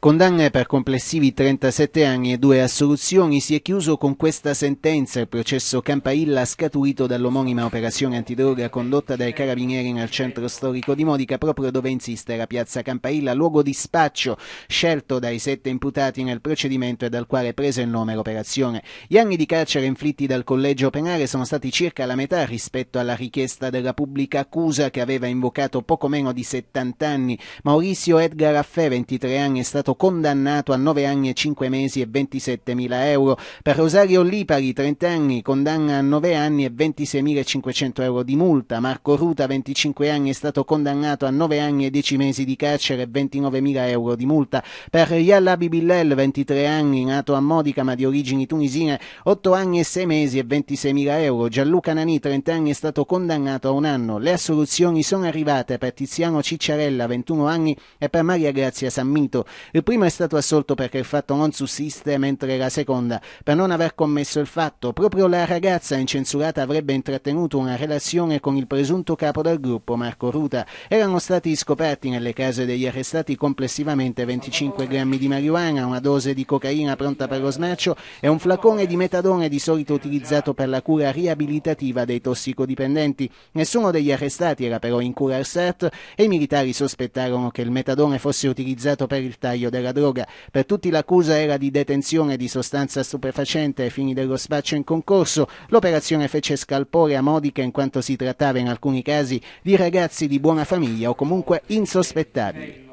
Condanne per complessivi 37 anni e due assoluzioni si è chiuso con questa sentenza il processo Campailla scaturito dall'omonima operazione antidroga condotta dai carabinieri nel centro storico di Modica proprio dove insiste la piazza Campailla, luogo di spaccio scelto dai sette imputati nel procedimento e dal quale prese il nome l'operazione. Gli anni di carcere inflitti dal collegio penale sono stati circa la metà rispetto alla richiesta della pubblica accusa che aveva invocato poco meno di 70 anni. Maurizio Edgar Affè, 23 anni, è stato stato condannato a 9 anni e 5 mesi e 27 mila euro. Per Rosario Lipari, 30 anni, condanna a 9 anni e 26.500 euro di multa. Marco Ruta, 25 anni, è stato condannato a 9 anni e 10 mesi di carcere e 29 mila euro di multa. Per Yalla Bibillel, 23 anni, nato a Modica ma di origini tunisine, 8 anni e 6 mesi e 26 mila euro. Gianluca Nani, 30 anni, è stato condannato a un anno. Le assoluzioni sono arrivate per Tiziano Cicciarella, 21 anni, e per Maria Grazia Sammito. Il primo è stato assolto perché il fatto non sussiste, mentre la seconda, per non aver commesso il fatto, proprio la ragazza incensurata avrebbe intrattenuto una relazione con il presunto capo del gruppo, Marco Ruta. Erano stati scoperti nelle case degli arrestati complessivamente 25 grammi di marijuana, una dose di cocaina pronta per lo smercio e un flacone di metadone di solito utilizzato per la cura riabilitativa dei tossicodipendenti. Nessuno degli arrestati era però in cura al CERT e i militari sospettarono che il metadone fosse utilizzato per il taglio spaccio della droga. Per tutti l'accusa era di detenzione di sostanza stupefacente ai fini dello spaccio in concorso. L'operazione fece scalpore a Modica in quanto si trattava in alcuni casi di ragazzi di buona famiglia o comunque insospettabili.